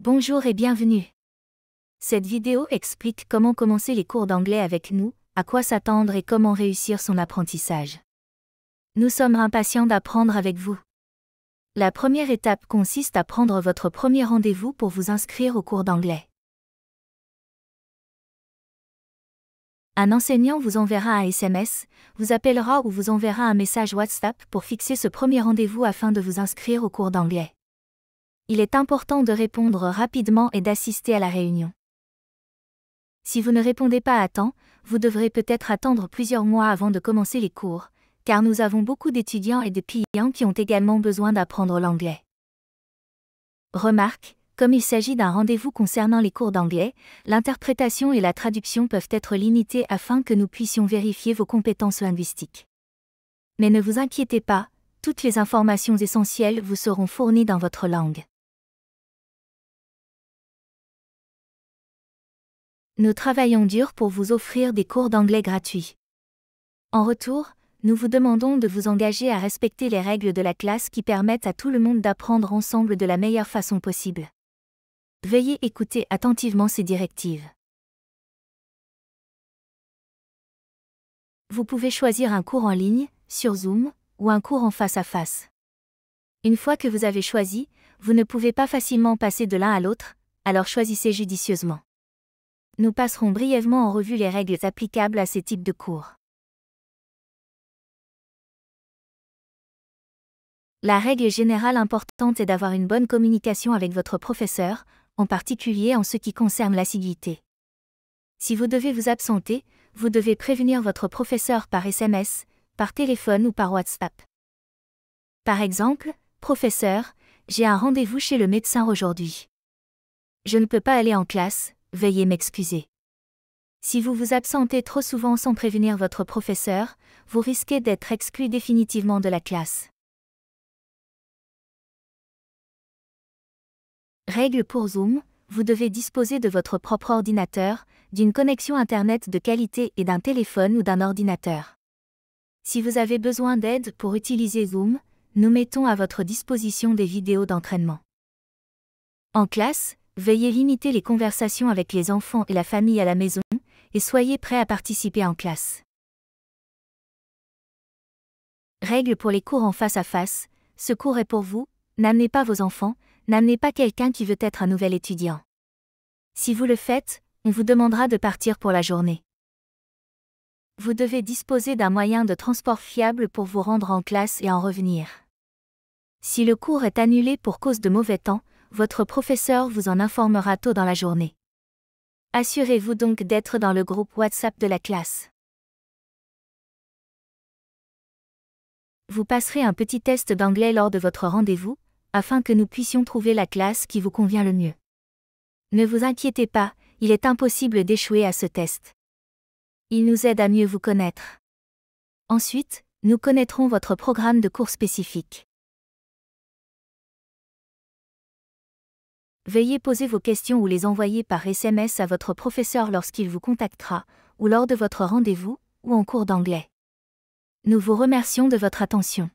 Bonjour et bienvenue. Cette vidéo explique comment commencer les cours d'anglais avec nous, à quoi s'attendre et comment réussir son apprentissage. Nous sommes impatients d'apprendre avec vous. La première étape consiste à prendre votre premier rendez-vous pour vous inscrire au cours d'anglais. Un enseignant vous enverra un SMS, vous appellera ou vous enverra un message WhatsApp pour fixer ce premier rendez-vous afin de vous inscrire au cours d'anglais il est important de répondre rapidement et d'assister à la réunion. Si vous ne répondez pas à temps, vous devrez peut-être attendre plusieurs mois avant de commencer les cours, car nous avons beaucoup d'étudiants et de clients qui ont également besoin d'apprendre l'anglais. Remarque, comme il s'agit d'un rendez-vous concernant les cours d'anglais, l'interprétation et la traduction peuvent être limitées afin que nous puissions vérifier vos compétences linguistiques. Mais ne vous inquiétez pas, toutes les informations essentielles vous seront fournies dans votre langue. nous travaillons dur pour vous offrir des cours d'anglais gratuits. En retour, nous vous demandons de vous engager à respecter les règles de la classe qui permettent à tout le monde d'apprendre ensemble de la meilleure façon possible. Veuillez écouter attentivement ces directives. Vous pouvez choisir un cours en ligne, sur Zoom, ou un cours en face à face. Une fois que vous avez choisi, vous ne pouvez pas facilement passer de l'un à l'autre, alors choisissez judicieusement nous passerons brièvement en revue les règles applicables à ces types de cours. La règle générale importante est d'avoir une bonne communication avec votre professeur, en particulier en ce qui concerne l'assiduité. Si vous devez vous absenter, vous devez prévenir votre professeur par SMS, par téléphone ou par WhatsApp. Par exemple, Professeur, j'ai un rendez-vous chez le médecin aujourd'hui. Je ne peux pas aller en classe, veuillez m'excuser. Si vous vous absentez trop souvent sans prévenir votre professeur, vous risquez d'être exclu définitivement de la classe. Règle pour Zoom, vous devez disposer de votre propre ordinateur, d'une connexion Internet de qualité et d'un téléphone ou d'un ordinateur. Si vous avez besoin d'aide pour utiliser Zoom, nous mettons à votre disposition des vidéos d'entraînement. En classe, Veuillez limiter les conversations avec les enfants et la famille à la maison, et soyez prêts à participer en classe. Règle pour les cours en face à face, ce cours est pour vous, n'amenez pas vos enfants, n'amenez pas quelqu'un qui veut être un nouvel étudiant. Si vous le faites, on vous demandera de partir pour la journée. Vous devez disposer d'un moyen de transport fiable pour vous rendre en classe et en revenir. Si le cours est annulé pour cause de mauvais temps, votre professeur vous en informera tôt dans la journée. Assurez-vous donc d'être dans le groupe WhatsApp de la classe. Vous passerez un petit test d'anglais lors de votre rendez-vous, afin que nous puissions trouver la classe qui vous convient le mieux. Ne vous inquiétez pas, il est impossible d'échouer à ce test. Il nous aide à mieux vous connaître. Ensuite, nous connaîtrons votre programme de cours spécifique. Veuillez poser vos questions ou les envoyer par SMS à votre professeur lorsqu'il vous contactera, ou lors de votre rendez-vous, ou en cours d'anglais. Nous vous remercions de votre attention.